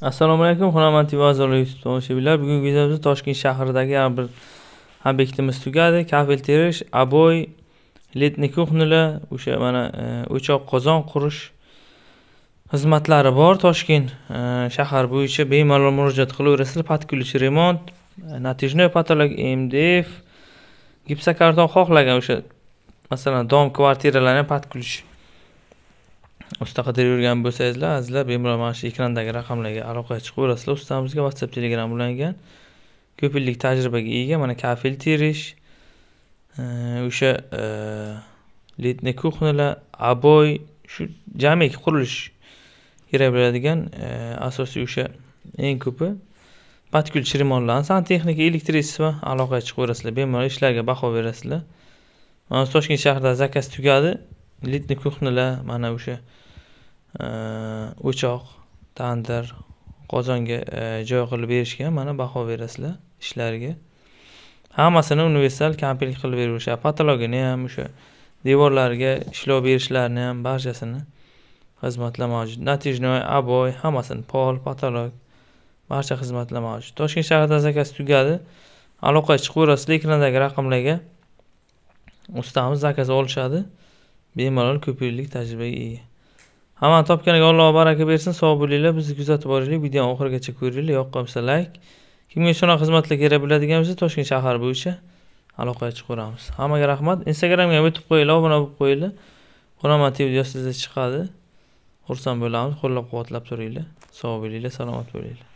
assalomu alaykum xunoman tv azizlar tomoshabinlar bugungi videomizda toshkent shahridagi yana bir obyektimiz tugadi kafel terish oboy letniy kuxnilar o'sha mana e, o'choq qozon qurish xizmatlari bor toshkent e, shahar bo'yicha bemalol murojaat qilaverasizlar ключ remont e, natijnoy patolog mdf gipsokarton xohlagan o'sha masalan dom kvartiralarni ключ ustaqada yurgan bo'lsangizlar azizlar bemalol mana shu ekrandagi raqamlarga aloqaga chiqaverasizlar ustamizga whatsapp telegram ulangan ko'p yillik tajribaga ega mana kafel terish e, o'sha e, letniy kuxnalar aboy shu jamiki qurilish kerak bo'ladigan e, asosiy o'sha eng ko'pi patkul shirmonlarni santexnika elektrичество aloqaga chiqaverasizlar bemalol ishlarga baho berasizlar mana toshkent shahrida zakaz tugadi litniy кухняла mana o'sha e, o'choq tandir qozonga e, joy qilib berishgan mana baho berasizlar ishlariga hammasini universal komplekt qilib beraverishadi patologini ham o'sha devorlariga ishlov berishlarini ham barchasini xizmatlar mavjud natijnoy aboy hammasini pol patolog barcha xizmatlar mavjud toshkent shahar zakaz tugadi aloqaga chiqaverasizlar ekrandagi raqamlarga ustamiz zakaz olishadi bemalol ko'p yillik tajribaga ega hammani topganiga alloh baraka bersin sog' bo'linglar bizni kuzatib boringlar videoni oxirigacha ko'ringlar yoqqan layk kimga shunaqa xizmatlar kerak biladigan bo'lsa toshkent shahar bo'yicha aloqa yechib ko'ramiz hammaga rahmat instagramga ham o'tib qo'yinglar obuna bo'lib qo'yinglar qo'naman tv sizda chiqadi xursand bo'lamiz qo'llab quvvatlab turinglar sog' bo'linglar salomat bo'linglar